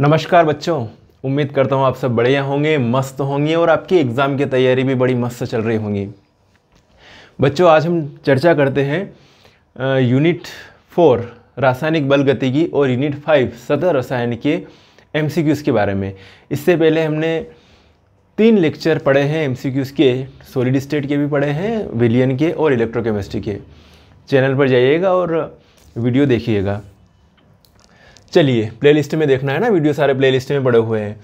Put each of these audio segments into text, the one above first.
नमस्कार बच्चों उम्मीद करता हूँ आप सब बढ़िया होंगे मस्त होंगे और आपकी एग्ज़ाम की तैयारी भी बड़ी मस्त चल रही होंगी बच्चों आज हम चर्चा करते हैं यूनिट फोर रासायनिक बल गति की और यूनिट फाइव सतह रसायन के एम के बारे में इससे पहले हमने तीन लेक्चर पढ़े हैं एम के सॉलिड स्टेट के भी पढ़े हैं विलियन के और इलेक्ट्रोकेमिस्ट्री के चैनल पर जाइएगा और वीडियो देखिएगा चलिए प्लेलिस्ट में देखना है ना वीडियो सारे प्लेलिस्ट में पड़े हुए हैं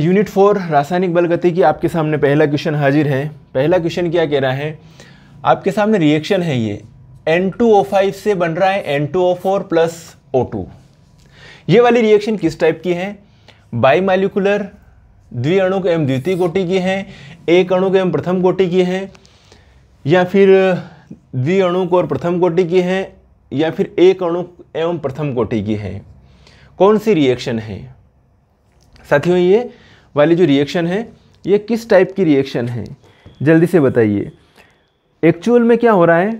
यूनिट फोर रासायनिक बल गति की आपके सामने पहला क्वेश्चन हाजिर है पहला क्वेश्चन क्या कह रहा है आपके सामने रिएक्शन है ये N2O5 से बन रहा है N2O4 प्लस O2 ये वाली रिएक्शन किस टाइप की है बाई द्विअणु के एवं द्वितीय कोटि की है एक अणु के एवं प्रथम कोटि की है या फिर को और प्रथम कोटि की हैं या फिर एक अणु एवं प्रथम कोटि की है कौन सी रिएक्शन है साथियों ये वाली जो रिएक्शन है ये किस टाइप की रिएक्शन है जल्दी से बताइए एक्चुअल में क्या हो रहा है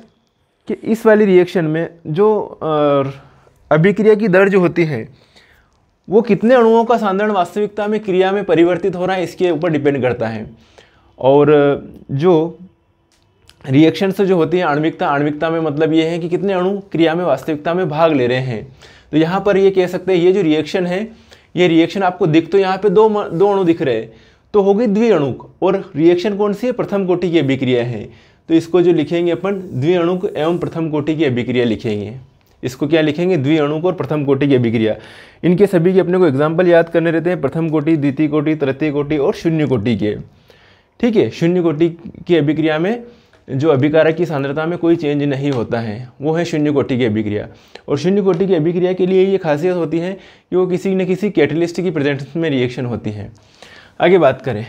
कि इस वाली रिएक्शन में जो अभिक्रिया की दर जो होती है वो कितने अणुओं का साधारण वास्तविकता में क्रिया में परिवर्तित हो रहा है इसके ऊपर डिपेंड करता है और जो रिएक्शन से जो होती है आणविकता आणविकता में मतलब ये है कि कितने अणु क्रिया में वास्तविकता में भाग ले रहे हैं तो यहाँ पर ये कह सकते हैं ये जो रिएक्शन है ये रिएक्शन आपको दिख तो यहाँ पे दो दो अणु दिख रहे तो हो गई द्विअणुक और रिएक्शन कौन सी है प्रथम कोटि की अभिक्रिया है तो इसको जो लिखेंगे अपन द्विअणुक एवं प्रथम कोटि की अभिक्रिया लिखेंगे इसको क्या लिखेंगे द्विअणुक और प्रथम कोटि की अभिक्रिया इनके सभी के अपने को एग्जाम्पल याद करने रहते हैं प्रथम कोटि द्वितीय कोटि तृतीय कोटि और शून्य कोटि के ठीक है शून्य कोटि की अभिक्रिया में जो अभिकारा की सांद्रता में कोई चेंज नहीं होता है वो है शून्य कोटि की अभिक्रिया और शून्य कोटि की अभिक्रिया के लिए ये खासियत होती है कि वो किसी न किसी कैटलिस्ट की प्रेजेंस में रिएक्शन होती है आगे बात करें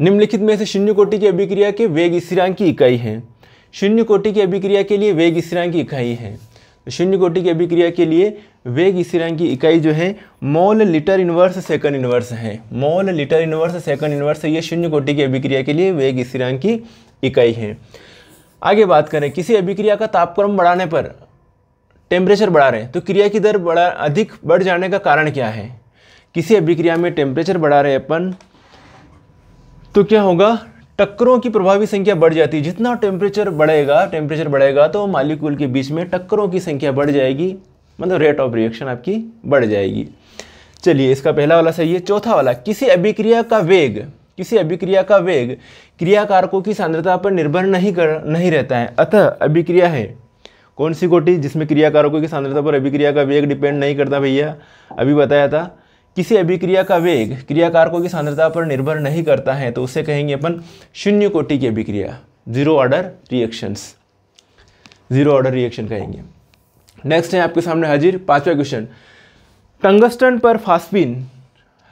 निम्नलिखित में से शून्य कोटि की अभिक्रिया के वेग स्थिरांक की इकाई है शून्य कोटि की अभिक्रिया के लिए वेग स्थिरांक की इकाई है शून्य कोटि की अभिक्रिया के लिए वेग स्थिरांक की इकाई जो है mole litre inverse second inverse है mole litre inverse second inverse ये शून्य कोटि की अभिक्रिया के लिए वेग स्थिरांक की इकाई है आगे बात करें किसी अभिक्रिया का तापक्रम बढ़ाने पर टेम्परेचर बढ़ा रहे हैं तो क्रिया की दर बढ़ा अधिक बढ़ जाने का कारण क्या है किसी अभिक्रिया में टेम्परेचर बढ़ा रहे अपन तो क्या होगा टक्करों की प्रभावी संख्या बढ़ जाती है जितना टेम्परेचर बढ़ेगा टेम्परेचर बढ़ेगा तो मालिक्यूल के बीच में टक्करों की संख्या बढ़ जाएगी मतलब रेट ऑफ रिएक्शन आपकी बढ़ जाएगी चलिए इसका पहला वाला सही है चौथा वाला किसी अभिक्रिया का वेग किसी अभिक्रिया का वेग क्रिया कारकों की सांद्रता पर निर्भर नहीं कर नहीं रहता है अतः अभिक्रिया है कौन सी कोटि जिसमें क्रिया कारकों की सांद्रता पर अभिक्रिया का वेग डिपेंड नहीं करता भैया अभी बताया था किसी अभिक्रिया का वेग क्रियाकारकों की सांद्रता पर निर्भर नहीं करता है तो उसे कहेंगे अपन शून्य कोटि की अभिक्रिया zero order reactions zero order reaction कहेंगे नेक्स्ट है आपके सामने हाजिर पांचवा क्वेश्चन टंगस्टन पर फास्पिन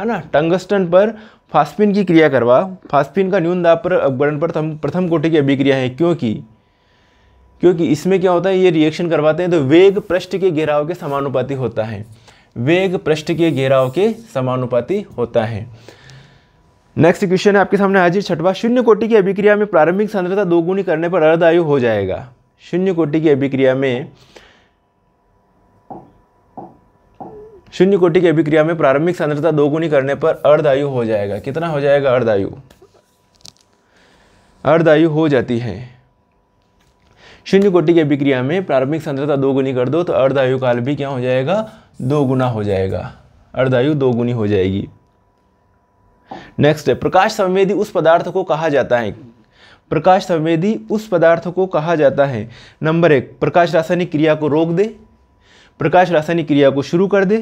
है ना टंगस्टन पर फास्पिन की क्रिया करवा फास्पिन का न्यून दाब पर अपगरण पर प्रथम कोटि की अभिक्रिया है क्योंकि क्योंकि इसमें क्या होता है ये रिएक्शन करवाते हैं तो वेग पृष्ठ के घेराव के समानुपाती होता है वेग पृष्ठ के घेराव के समानुपाती होता है नेक्स्ट क्वेश्चन है आपके सामने आज छठवा शून्य कोटि की अभिक्रिया में प्रारंभिक सांद्रता दोगुनी करने पर अर्ध आयु हो जाएगा शून्य कोटि की अभिक्रिया में शून्य कोटि की अभिक्रिया में प्रारंभिक सांद्रता दोगुनी करने पर अर्धायु हो जाएगा कितना हो जाएगा अर्धायु अर्धायु हो जाती है शून्य कोटि की अभिक्रिया में प्रारंभिक सांद्रता दोगुनी कर दो तो अर्धायु काल भी क्या हो जाएगा दो गुना हो जाएगा अर्धायु दोगुनी हो जाएगी नेक्स्ट है प्रकाश संवेदी उस पदार्थ को कहा जाता है प्रकाश संवेदी उस पदार्थ को कहा जाता है नंबर एक प्रकाश रासायनिक क्रिया को रोक दे प्रकाश रासायनिक क्रिया को शुरू कर दे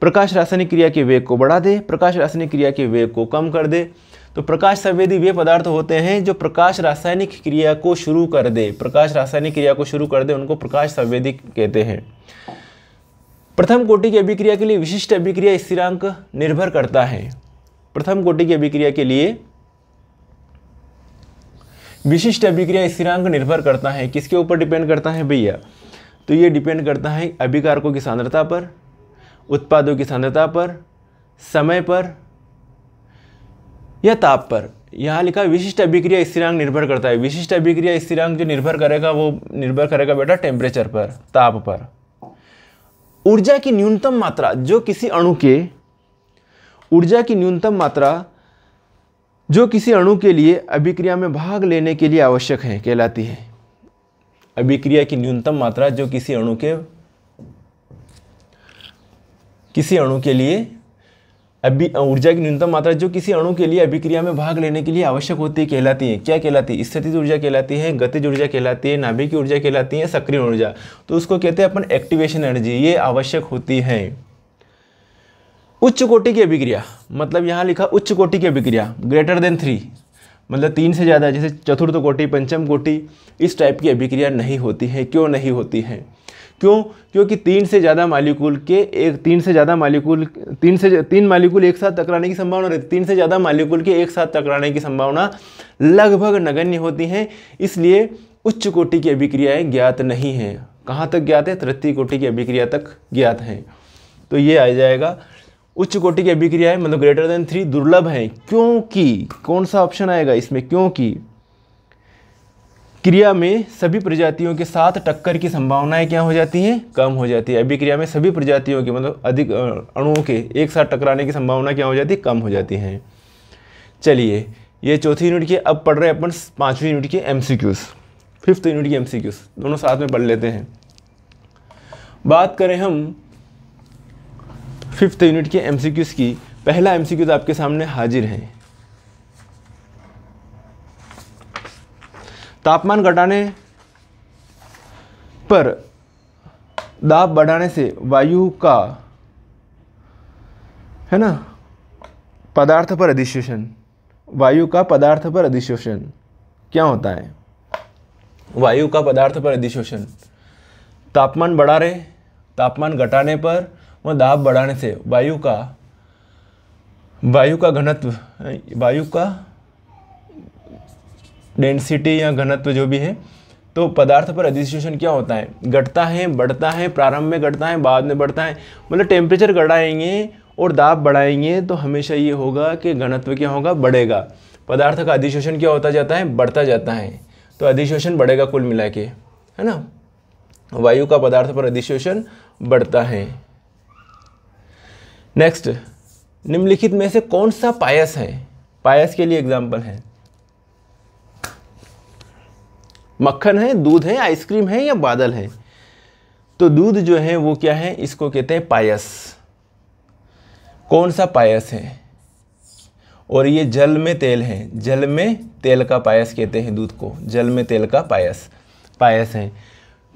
प्रकाश रासायनिक क्रिया के वेग को बढ़ा दे प्रकाश रासायनिक क्रिया के वेग को कम कर दे तो प्रकाश संवेदी वे पदार्थ होते हैं जो प्रकाश रासायनिक क्रिया को शुरू कर दे प्रकाश रासायनिक क्रिया को शुरू कर दे उनको प्रकाश संवेदी कहते हैं प्रथम कोटि की अभिक्रिया के लिए विशिष्ट अभिक्रिया स्थिरांक निर्भर करता है प्रथम कोटि की अभिक्रिया के लिए विशिष्ट अभिक्रिया स्थिरांक निर्भर करता है किसके ऊपर डिपेंड करता है भैया तो ये डिपेंड करता है अभिकारकों की सांद्रता पर उत्पादों की सांद्रता पर समय पर या ताप पर यहाँ लिखा विशिष्ट अभिक्रिया स्थिरांक निर्भर करता है विशिष्ट अभिक्रिया स्थिरांक जो निर्भर करेगा वो निर्भर करेगा बेटा टेम्परेचर पर ताप पर ऊर्जा की न्यूनतम मात्रा जो किसी अणु के ऊर्जा की न्यूनतम मात्रा जो किसी अणु के लिए अभिक्रिया में भाग लेने के लिए आवश्यक है कहलाती है अभिक्रिया की न्यूनतम मात्रा जो किसी अणु के किसी अणु के लिए अभी ऊर्जा की न्यूनतम मात्रा जो किसी अणु के लिए अभिक्रिया में भाग लेने के लिए आवश्यक होती है कहलाती है क्या कहलाती है स्थितिज ऊर्जा कहलाती है गतिज ऊर्जा कहलाती है नाभिक ऊर्जा कहलाती है सक्रिय ऊर्जा तो उसको कहते हैं अपन एक्टिवेशन एनर्जी ये आवश्यक होती है उच्च कोटि की अभिक्रिया मतलब यहाँ लिखा उच्च कोटि की अभिक्रिया ग्रेटर देन थ्री मतलब तीन से ज़्यादा जैसे चतुर्थ कोटि पंचम कोटि इस टाइप की अभिक्रिया नहीं होती है क्यों नहीं होती है क्यों क्योंकि तीन से ज़्यादा मालिकूल के एक तीन से ज़्यादा मालिकूल तीन से तीन मालिकूल एक साथ टकराने की संभावना रहती तीन से ज़्यादा मालिकूल के एक साथ टकराने की संभावना लगभग नगण्य होती है इसलिए उच्च कोटि की अभिक्रियाएँ ज्ञात नहीं हैं कहाँ तक ज्ञात है तृतीय कोटि की अभिक्रिया तक ज्ञात हैं तो ये आ जाएगा उच्च कोटि की है मतलब ग्रेटर देन थ्री दुर्लभ हैं क्योंकि कौन सा ऑप्शन आएगा इसमें क्योंकि क्रिया में सभी प्रजातियों के साथ टक्कर की संभावनाएं क्या हो जाती हैं कम हो जाती है अभिक्रिया में सभी प्रजातियों के मतलब अधिक अणुओं के एक साथ टकराने की संभावना क्या हो जाती है कम हो जाती है चलिए ये चौथी यूनिट के अब पढ़ रहे हैं अपन पाँचवीं यूनिट के एम फिफ्थ यूनिट के एम दोनों साथ में पढ़ लेते हैं बात करें हम फिफ्थ यूनिट के एम की पहला एम आपके सामने हाजिर हैं तापमान घटाने पर दाब बढ़ाने से वायु का है ना पदार्थ पर अधिशोषण वायु का पदार्थ पर अधिशोषण क्या होता है वायु का पदार्थ पर अधिशोषण तापमान बढ़ा रहे तापमान घटाने पर व दाब बढ़ाने से वायु का वायु का घनत्व वायु का डेंसिटी या घनत्व जो भी है तो पदार्थ पर अधिशोषण क्या होता है घटता है बढ़ता है प्रारंभ में घटता है बाद में बढ़ता है मतलब टेम्परेचर घटाएंगे और दाब बढ़ाएंगे तो हमेशा ये होगा कि घनत्व क्या होगा बढ़ेगा पदार्थ का अधिशोषण क्या होता जाता है बढ़ता जाता है तो अधिशोषण बढ़ेगा कुल मिला के है ना वायु का पदार्थ पर अधिशोषण बढ़ता है नेक्स्ट निम्नलिखित में से कौन सा पायस है पायस के लिए एग्जाम्पल है मक्खन है दूध है आइसक्रीम है या बादल है तो दूध जो है वो क्या है इसको कहते हैं पायस कौन सा पायस है और ये जल में तेल है जल में तेल का पायस कहते हैं दूध को जल में तेल का पायस पायस है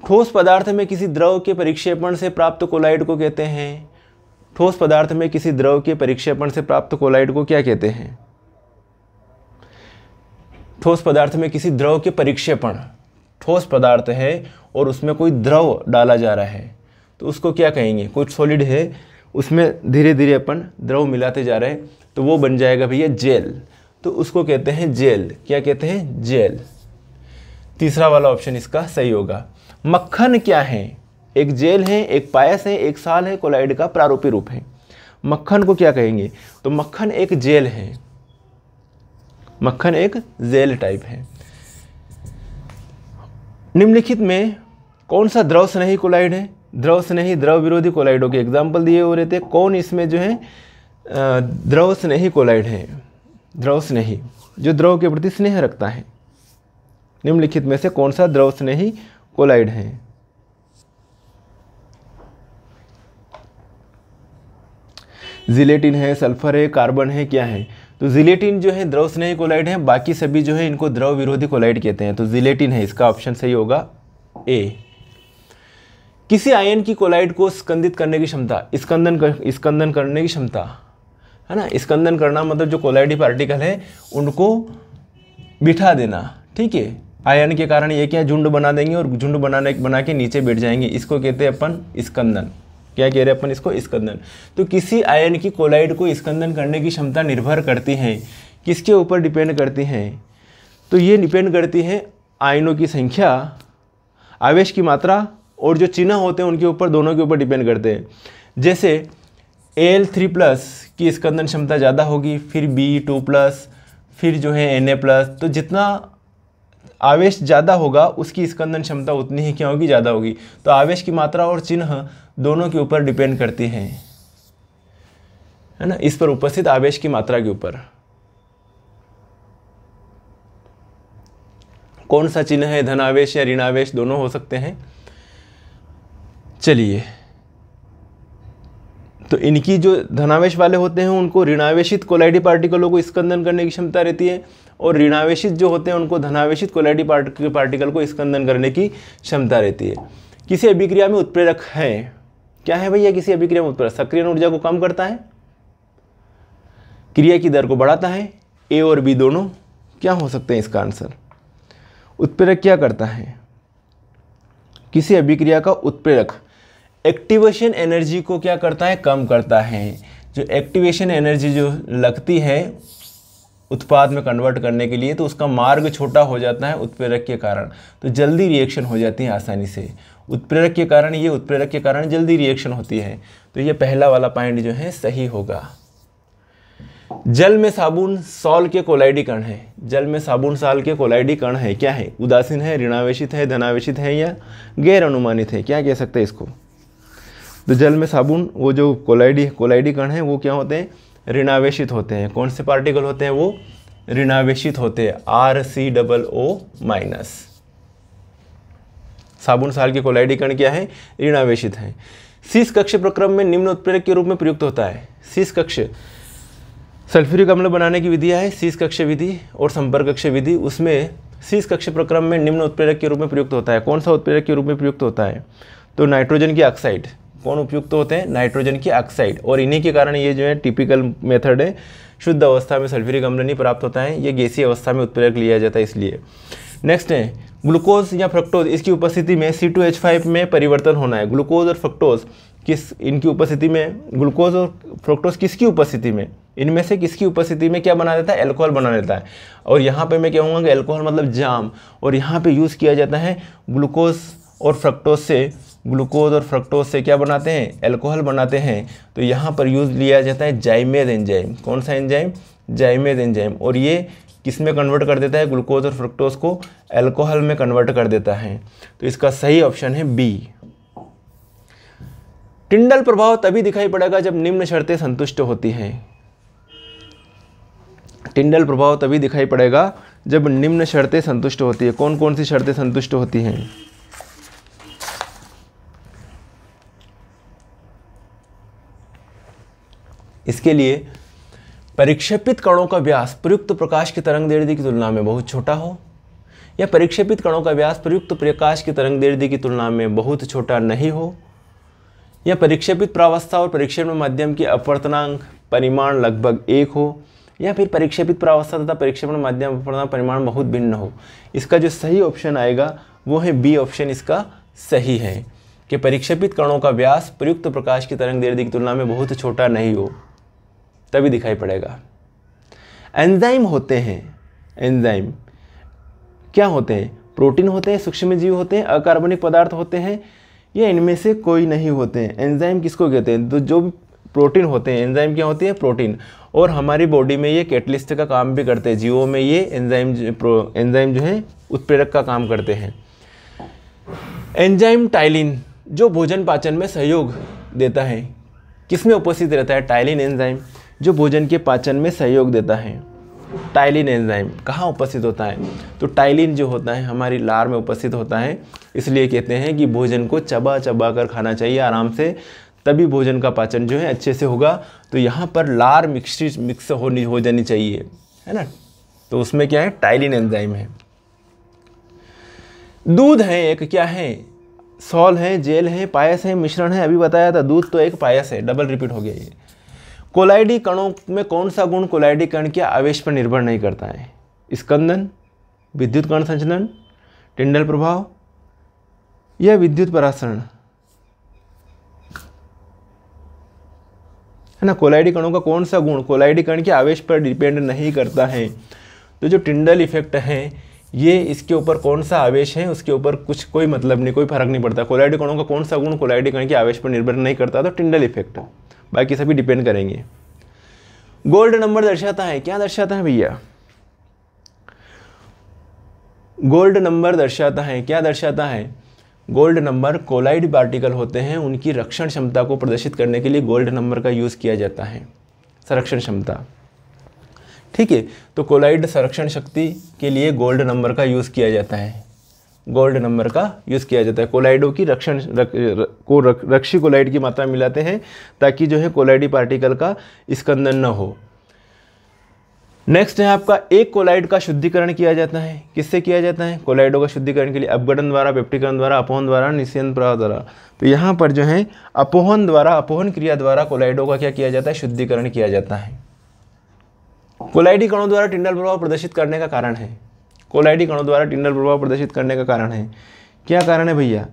ठोस पदार्थ में किसी द्रव के परिक्षेपण से प्राप्त कोलाइड को कहते हैं ठोस पदार्थ में किसी द्रव के परिक्षेपण से प्राप्त कोलाइड को क्या कहते हैं ठोस पदार्थ में किसी द्रव के परिक्षेपण ठोस पदार्थ है और उसमें कोई द्रव डाला जा रहा है तो उसको क्या कहेंगे कुछ सॉलिड है उसमें धीरे धीरे अपन द्रव मिलाते जा रहे हैं तो वो बन जाएगा भैया जेल तो उसको कहते हैं जेल क्या कहते हैं जेल तीसरा वाला ऑप्शन इसका सही होगा मक्खन क्या है एक जेल है एक पायस है एक साल है कोलाइड का प्रारूपी रूप है मक्खन को क्या कहेंगे तो मक्खन एक जेल है मक्खन एक जेल टाइप है निम्नलिखित में कौन सा द्रव स्नेही कोलाइड है द्रव स्नेही द्रव विरोधी कोलाइडों के एग्जाम्पल दिए हुए थे कौन इसमें जो है द्रव स्नेही कोलाइड है द्रव स्नेही जो द्रव के प्रति स्नेह रखता है निम्नलिखित में से कौन सा द्रव स्नेही कोलाइड है जिलेटिन है सल्फर है कार्बन है क्या है तो जिलेटिन जो है द्रव स्नेही कोलाइड है बाकी सभी जो है इनको द्रव विरोधी कोलाइड कहते हैं तो जिलेटिन है इसका ऑप्शन सही होगा ए किसी आयन की कोलाइड को स्कंदित करने की क्षमता स्कंदन कर, स्कंदन करने की क्षमता है ना स्कंदन करना मतलब जो कोलाइडी पार्टिकल है उनको बिठा देना ठीक है आयन के कारण ये क्या झुंड बना देंगे और झुंड बनाने बना के नीचे बैठ जाएंगे इसको कहते हैं अपन स्कंदन क्या कह रहे हैं अपन इसको स्कंदन तो किसी आयन की कोलाइड को स्कंदन करने की क्षमता निर्भर करती है किसके ऊपर डिपेंड करती हैं तो ये डिपेंड करती हैं आयनों की संख्या आवेश की मात्रा और जो चिन्ह होते हैं उनके ऊपर दोनों के ऊपर डिपेंड करते हैं जैसे एल थ्री प्लस की स्कंदन क्षमता ज़्यादा होगी फिर बी टू प्लस फिर जो है एन ए प्लस तो जितना आवेश ज़्यादा होगा उसकी स्कंदन क्षमता उतनी ही क्या होगी ज़्यादा होगी तो आवेश की मात्रा और चिन्ह दोनों के ऊपर डिपेंड करती हैं है ना इस पर उपस्थित आवेश की मात्रा के ऊपर कौन सा चिन्ह है धन आवेश या ऋण आवेश दोनों हो सकते हैं चलिए तो इनकी जो धनावेश वाले होते हैं उनको ऋणावेशित कोलाइडी पार्टिकलों को स्कंदन करने की क्षमता रहती है और ऋणावेशित जो होते हैं उनको धनावेशित कोलाइटी पार्टिकल को स्कंदन करने की क्षमता रहती है किसी अभिक्रिया में उत्प्रेरक है क्या है भैया किसी अभिक्रिया में उत्प्रेरक सक्रिय ऊर्जा को कम करता है क्रिया की दर को बढ़ाता है ए और बी दोनों क्या हो सकते हैं इसका आंसर उत्प्रेरक क्या करता है किसी अभिक्रिया का उत्प्रेरक एक्टिवेशन एनर्जी को क्या करता है कम करता है जो एक्टिवेशन एनर्जी जो लगती है उत्पाद में कन्वर्ट करने के लिए तो उसका मार्ग छोटा हो जाता है उत्प्रेरक के कारण तो जल्दी रिएक्शन हो जाती है आसानी से उत्प्रेरक के कारण ये उत्प्रेरक के कारण जल्दी रिएक्शन होती है तो ये पहला वाला पॉइंट जो है सही होगा जल में साबुन सॉल के कोलाइडी कण है जल में साबुन साल के कोलाइडी कण है क्या है उदासीन है ऋणावेशित है धनावेशित है या गैर अनुमानित है क्या कह सकते हैं इसको तो जल में साबुन वो जो कोलाइडी कोलाइडी कण है वो क्या होते हैं ऋणावेशित होते हैं कौन से पार्टिकल होते हैं वो ऋणावेशित होते हैं R C double O minus साबुन साल के कोलाइडीकरण क्या है ऋणावेशित हैं शीस कक्ष प्रक्रम में निम्न उत्प्रेरक के रूप में प्रयुक्त होता है शीस कक्ष सल्फ्यूरिक अम्ल बनाने की विधि है शीस कक्ष विधि और संपर्क कक्ष विधि उसमें शीस कक्ष प्रक्रम में निम्न उत्प्रेरक के रूप में प्रयुक्त होता है कौन सा उत्प्रेरक के रूप में प्रयुक्त होता है तो नाइट्रोजन की ऑक्साइड कौन उपयुक्त होते हैं नाइट्रोजन की ऑक्साइड और इन्हीं के कारण ये जो है टिपिकल मेथड है शुद्ध अवस्था में सल्फ्यूरिक अम्ल नहीं प्राप्त होता है ये गैसीय अवस्था में उत्प्रेरक लिया जाता है इसलिए नेक्स्ट है ग्लूकोज या फ्रक्टोज इसकी उपस्थिति में सी टू एच फाइव में परिवर्तन होना है ग्लूकोज और फ्रक्टोज किस इनकी उपस्थिति में ग्लूकोज और फ्रक्टोज किसकी उपस्थिति में इनमें से किसकी उपस्थिति में क्या बना देता है एल्कोहल बना देता है और यहाँ पे मैं कहूँगा कि एल्कोहल मतलब जाम और यहाँ पे यूज़ किया जाता है ग्लूकोज और फ्रक्टोज से ग्लूकोज और फ्रक्टोज से क्या बनाते हैं एल्कोहल बनाते हैं तो यहाँ पर यूज़ लिया जाता है जाइमेज एंजाइम कौन सा एंजाइम जाइमेज एंजाइम और ये किस में कन्वर्ट कर देता है ग्लूकोज और फ्रक्टोज को एल्कोहल में कन्वर्ट कर देता है तो इसका सही ऑप्शन है बी टिंडल प्रभाव तभी दिखाई पड़ेगा जब निम्न शर्तें संतुष्ट होती हैं टिंडल प्रभाव तभी दिखाई पड़ेगा जब निम्न शर्तें संतुष्ट होती है कौन कौन सी शर्तें संतुष्ट होती हैं इसके लिए परिक्षेपित कणों का व्यास प्रयुक्त प्रकाश की तरंग दैर्ध्य की तुलना में बहुत छोटा हो या परिक्षेपित कणों का व्यास प्रयुक्त प्रकाश की तरंग दैर्ध्य की तुलना में बहुत छोटा नहीं हो या परिक्षेपित प्रावस्था और परीक्षण में माध्यम की अपवर्तनांक परिमाण लगभग एक हो या फिर परिक्षेपित प्रावस्था तथा परीक्षण माध्यम अपवर्तनांक परिमाण बहुत भिन्न हो इसका जो सही ऑप्शन आएगा वो है बी ऑप्शन इसका सही है कि परिक्षेपित कणों का व्यास प्रयुक्त प्रकाश की तरंग दैर्ध्य की तुलना में बहुत छोटा नहीं हो तभी दिखाई पड़ेगा एंजाइम होते हैं एंजाइम क्या होते हैं प्रोटीन होते हैं सूक्ष्म जीव होते हैं अकार्बनिक पदार्थ होते हैं या इनमें से कोई नहीं होते हैं एंजाइम किसको कहते हैं तो जो प्रोटीन होते हैं एंजाइम क्या होती है प्रोटीन और हमारी बॉडी में ये कैटलिस्ट का काम भी करते हैं जीवों में ये एंजाइम एंजाइम जो है उत्प्रेरक का काम करते हैं एंजाइम टाइलिन जो भोजन पाचन में सहयोग देता है किस में उपस्थित रहता है टाइलिन एंजाइम जो भोजन के पाचन में सहयोग देता है टाइलिन एंजाइम कहाँ उपस्थित होता है तो टाइलिन जो होता है हमारी लार में उपस्थित होता है इसलिए कहते हैं कि भोजन को चबा चबा कर खाना चाहिए आराम से तभी भोजन का पाचन जो है अच्छे से होगा तो यहाँ पर लार मिक्स मिक्स होनी हो जानी चाहिए है ना तो उसमें क्या है टाइलिन एंजाइम है दूध है एक क्या है सॉल है जेल है पायस है मिश्रण है अभी बताया था दूध तो एक पायस है डबल रिपीट हो गया ये कोलाइडी कणों में कौन सा गुण कोलाइडी कण के आवेश पर निर्भर नहीं करता है स्कंदन विद्युत कण संचलन टिंडल प्रभाव या विद्युत परासरण है ना कोलाइडी कणों का कौन सा गुण कोलाइडी कण के आवेश पर डिपेंड नहीं करता है तो जो टिंडल इफेक्ट है ये इसके ऊपर कौन सा आवेश है उसके ऊपर कुछ कोई मतलब नहीं कोई फर्क नहीं पड़ता कोलाइडी कणों का कौन सा गुण कोलाइडी कण के आवेश पर निर्भर नहीं करता तो टिंडल इफेक्ट है बाकी सभी डिपेंड करेंगे गोल्ड नंबर दर्शाता है क्या दर्शाता है भैया गोल्ड नंबर दर्शाता है क्या दर्शाता है गोल्ड नंबर कोलाइड पार्टिकल होते हैं उनकी रक्षण क्षमता को प्रदर्शित करने के लिए गोल्ड नंबर का यूज़ किया जाता है संरक्षण क्षमता ठीक है तो कोलाइड संरक्षण शक्ति के लिए गोल्ड नंबर का यूज़ किया जाता है गोल्ड नंबर का यूज़ किया जाता है कोलाइडो की रक्षण रक, को रक, रक्षी कोलाइड की मात्रा मिलाते हैं ताकि जो है कोलाइडी पार्टिकल का स्कंदन न हो नेक्स्ट है आपका एक कोलाइड का शुद्धिकरण किया जाता है किससे किया जाता है कोलाइडो का शुद्धिकरण के लिए अपगठन द्वारा पेप्टिकरण द्वारा अपोहन द्वारा निशियन प्रवाह द्वारा तो यहाँ पर जो है अपोहन द्वारा अपोहन क्रिया द्वारा कोलाइडो का क्या किया जाता है शुद्धिकरण किया जाता है कोलाइडी कणों द्वारा टिंडल प्रभाव प्रदर्शित करने का कारण है कोलाइडी कणों द्वारा टिंडल प्रभाव प्रदर्शित करने का कारण है क्या कारण है भैया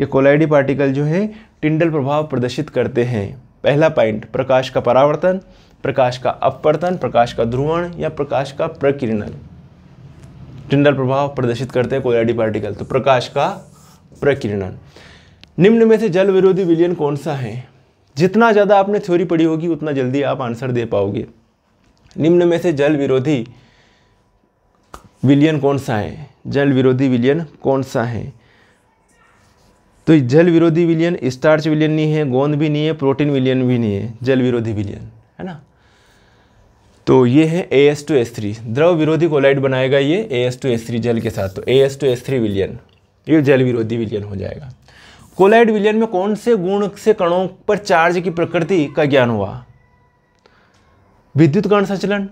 ये कोलाइडी पार्टिकल जो है टिंडल प्रभाव प्रदर्शित करते हैं पहला पॉइंट प्रकाश का परावर्तन प्रकाश का अपवर्तन प्रकाश का ध्रुवण या प्रकाश का प्रकिरणन टिंडल प्रभाव प्रदर्शित करते हैं कोलाइडी पार्टिकल तो प्रकाश का प्रकिरणन निम्न में से जल विरोधी विलियन कौन सा है जितना ज़्यादा आपने थ्योरी पढ़ी होगी उतना जल्दी आप आंसर दे पाओगे निम्न में से जल विरोधी विलियन कौन सा है जल विरोधी विलियन कौन सा है तो जल विरोधी विलियन स्टार्च विलियन नहीं है गोंद भी नहीं है प्रोटीन विलियन भी नहीं है जल विरोधी विलियन है ना तो ये है A S two S three द्रव विरोधी कोलाइड बनाएगा ये A S two S three जल के साथ तो A S two S three विलियन ये जल विरोधी विलियन हो जाएगा कोलाइड विलियन में कौन से गुण से कणों पर चार्ज की प्रकृति का ज्ञान हुआ विद्युत कण संचलन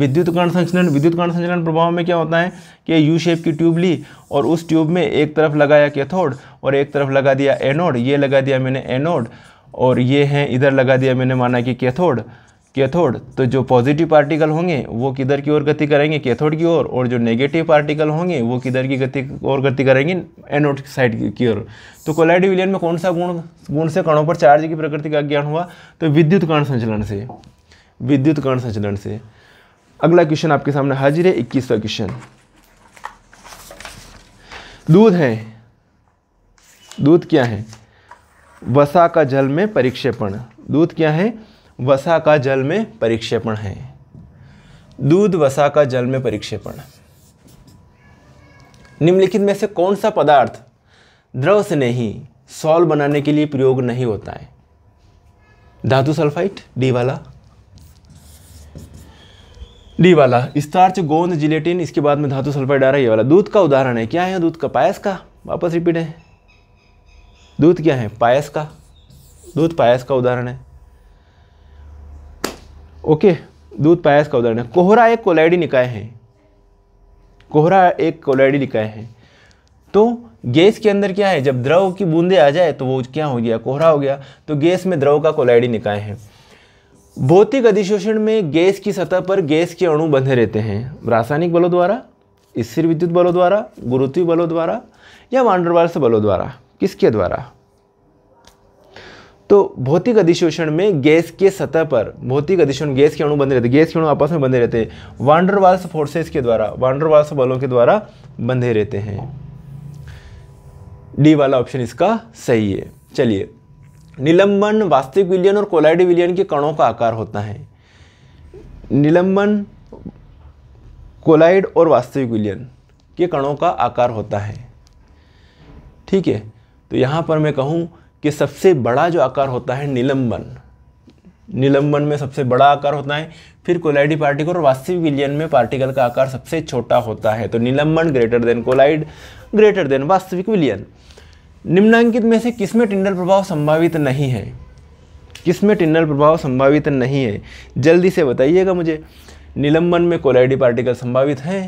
विद्युत कर्ण संचलन विद्युत कर्ण संचलन प्रभाव में क्या होता है कि यू शेप की ट्यूब ली और उस ट्यूब में एक तरफ लगाया कैथोड और एक तरफ लगा दिया एनोड ये लगा दिया मैंने एनोड और ये हैं इधर लगा दिया मैंने माना कि कैथोड कैथोड तो जो पॉजिटिव पार्टिकल होंगे वो किधर की ओर गति करेंगे कैथोड की ओर और, जो नेगेटिव पार्टिकल होंगे वो किधर की गति और गति करेंगे एनोड साइड की ओर तो कोलाइड विलियन में कौन सा गुण गुण से कणों पर चार्ज की प्रकृति का ज्ञान हुआ तो विद्युत कण संचलन से विद्युत कण संचलन से अगला क्वेश्चन आपके सामने हाजिर है इक्कीसवा क्वेश्चन दूध है दूध क्या है वसा का जल में परिक्षेपण दूध क्या है वसा का जल में परिक्षेपण है दूध वसा का जल में परिक्षेपण निम्नलिखित में से कौन सा पदार्थ द्रव से नहीं सॉल्व बनाने के लिए प्रयोग नहीं होता है धातु सल्फाइट डी वाला डी वाला स्टार्च गोंद जिलेटिन इसके बाद में धातु सल्फाइड आ रहा है ये वाला दूध का उदाहरण है क्या है दूध का पायस का वापस रिपीट है दूध क्या है पायस का दूध पायस का उदाहरण है ओके दूध पायस का उदाहरण है कोहरा एक कोलाइडी निकाय है कोहरा एक कोलाइडी निकाय है तो गैस के अंदर क्या है जब द्रव की बूंदे आ जाए तो वो क्या हो गया कोहरा हो गया तो गैस में द्रव का कोलाइडी निकाय है भौतिक अधिशोषण में गैस की सतह पर गैस के अणु बंधे रहते हैं रासायनिक बलों द्वारा स्थिर विद्युत बलों द्वारा गुरुत्वीय बलों द्वारा या वांडरवाल्स बलों द्वारा किसके द्वारा तो भौतिक अधिशोषण में गैस के सतह पर भौतिक अधिशोषण गैस के अणु बंधे रहते गैस के अणु आपस में बंधे रहते हैं वांडरवाल्स फोर्सेस के द्वारा वांडरवाल्स बलों के द्वारा बंधे रहते हैं डी वाला ऑप्शन इसका सही है चलिए निलंबन वास्तविक विलियन और कोलाइड विलियन के कणों का आकार होता है निलंबन कोलाइड और वास्तविक विलियन के कणों का आकार होता है ठीक है तो यहाँ पर मैं कहूँ कि सबसे बड़ा जो आकार होता है निलंबन निलंबन में सबसे बड़ा आकार होता है फिर कोलाइडी पार्टिकल और वास्तविक विलियन में पार्टिकल का आकार सबसे छोटा होता है तो निलंबन greater than colloid greater than वास्तविक विलियन निम्नांकित में से किसमें टिंडल प्रभाव संभावित नहीं है किसमें टिंडल प्रभाव संभावित नहीं है जल्दी से बताइएगा मुझे निलंबन में कोलाइडी पार्टिकल संभावित हैं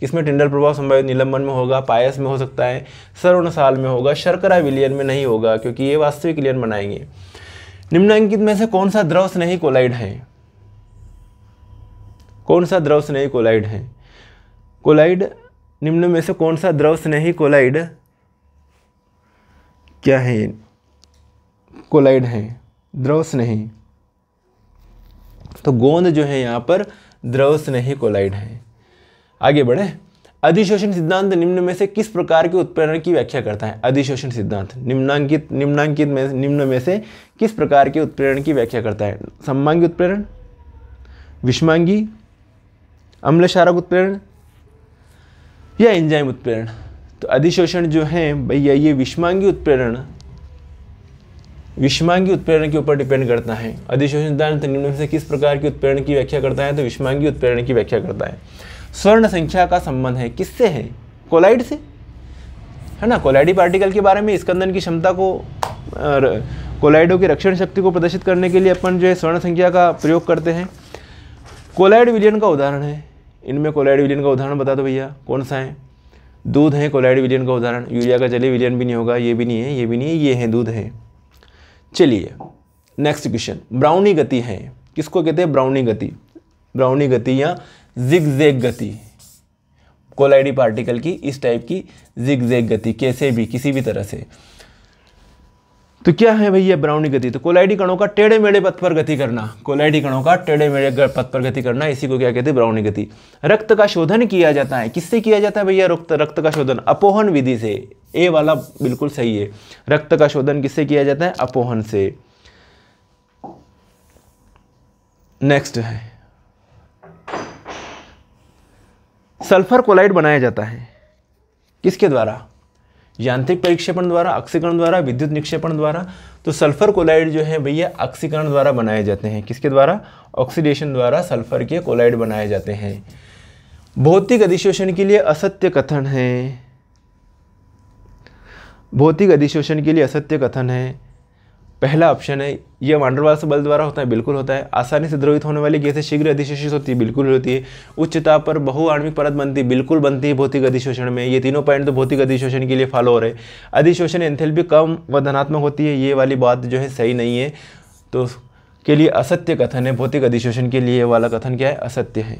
किसमें टिंडल प्रभाव संभावित निलंबन में होगा पायस में हो सकता है साल में होगा शर्करा विलियन में नहीं होगा क्योंकि ये वास्तविक विलियन बनाएंगे निम्नांकित में से कौन सा द्रव स्नेही कोलाइड है कौन सा द्रव स्नेही कोलाइड है कोलाइड निम्न में से कौन सा द्रव स्नेही कोलाइड क्या है कोलाइड है द्रव स्नेही तो गोंद जो है यहाँ पर द्रव स्नेही कोलाइड है आगे बढ़े अधिशोषण सिद्धांत निम्न में से किस प्रकार के उत्प्रेरण की व्याख्या करता है अधिशोषण सिद्धांत निम्नांकित निम्नांकित में निम्न में से किस प्रकार के उत्प्रेरण की व्याख्या करता है सम्मांगी उत्प्रेरण विषमांगी अम्लशारक उत्प्रेरण या एंजाइम उत्प्रेरण तो अधिशोषण जो है भैया ये विषमांगी उत्प्रेरण विषमांगी उत्प्रेरण के ऊपर डिपेंड करता है अधिशोषण सिद्धांत तो निम्न में से किस प्रकार की उत्प्रेरण की व्याख्या करता है तो विषमांगी उत्प्रेरण की व्याख्या करता है स्वर्ण संख्या का संबंध है किससे है कोलाइड से है ना कोलाइडी पार्टिकल के बारे में स्कंदन की क्षमता को कोलाइडो की रक्षण शक्ति को प्रदर्शित करने के लिए अपन जो है स्वर्ण संख्या का प्रयोग करते हैं कोलाइड विलियन का उदाहरण है इनमें कोलाइड विलियन का उदाहरण बता दो भैया कौन सा है दूध है कोलाइड विलियन का उदाहरण यूरिया का जले विलियन भी नहीं होगा ये भी नहीं है ये भी नहीं है ये हैं दूध है चलिए नेक्स्ट क्वेश्चन ब्राउनी गति है किसको कहते हैं ब्राउनी गति ब्राउनी गति या जिगजैग गति कोलाइडी पार्टिकल की इस टाइप की जिगजैग गति कैसे भी किसी भी तरह से तो क्या है भैया ब्राउनी गति तो कोलाइडी कणों का टेढ़े मेढ़े पथ पर गति करना कोलाइडी कणों का टेढ़े मेढ़े पथ पर गति करना इसी को क्या कहते हैं ब्राउनी गति रक्त का शोधन किया जाता है किससे किया जाता है भैया रक्त रक्त का शोधन अपोहन विधि से ए वाला बिल्कुल सही है रक्त का शोधन किससे किया जाता है अपोहन से नेक्स्ट है सल्फर कोलाइड बनाया जाता है किसके द्वारा यांत्रिक परीक्षेपण द्वारा ऑक्सीकरण द्वारा विद्युत निक्षेपण द्वारा तो सल्फर कोलाइड जो है भैया ऑक्सीकरण द्वारा बनाए जाते हैं किसके द्वारा ऑक्सीडेशन द्वारा सल्फर के कोलाइड बनाए जाते हैं भौतिक अधिशोषण के लिए असत्य कथन है भौतिक अधिशोषण के लिए असत्य कथन है पहला ऑप्शन है यह वांडरवाल्स बल द्वारा होता है बिल्कुल होता है आसानी से द्रवित होने वाली गैसें शीघ्र अधिशोषित होती है बिल्कुल होती है उच्च ताप पर आणविक परत बनती बिल्कुल बनती है भौतिक अधिशोषण में ये तीनों पॉइंट तो भौतिक अधिशोषण के लिए फॉलो हो रहे अधिशोषण एंथेल्पी कम व धनात्मक होती है ये वाली बात जो है सही नहीं है तो के लिए असत्य कथन है भौतिक अधिशोषण के लिए वाला कथन क्या है असत्य है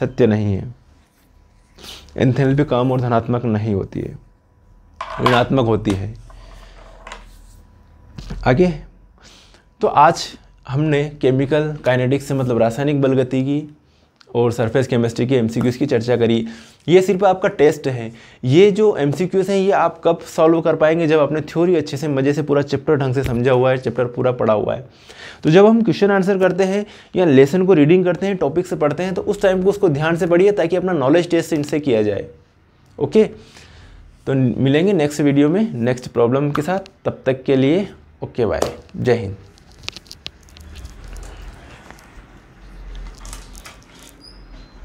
सत्य नहीं है एंथेल्पी कम और धनात्मक नहीं होती है ऋणात्मक होती है आगे तो आज हमने केमिकल काइनेटिक्स से मतलब रासायनिक बलगति की और सरफेस केमिस्ट्री की एमसीक्यूज़ की चर्चा करी ये सिर्फ आपका टेस्ट है ये जो एमसीक्यूज़ हैं ये आप कब सॉल्व कर पाएंगे जब आपने थ्योरी अच्छे से मज़े से पूरा चैप्टर ढंग से समझा हुआ है चैप्टर पूरा पढ़ा हुआ है तो जब हम क्वेश्चन आंसर करते हैं या लेसन को रीडिंग करते हैं टॉपिक से पढ़ते हैं तो उस टाइम को उसको ध्यान से पढ़िए ताकि अपना नॉलेज टेस्ट इनसे किया जाए ओके तो मिलेंगे नेक्स्ट वीडियो में नेक्स्ट प्रॉब्लम के साथ तब तक के लिए ओके बाय जय हिंद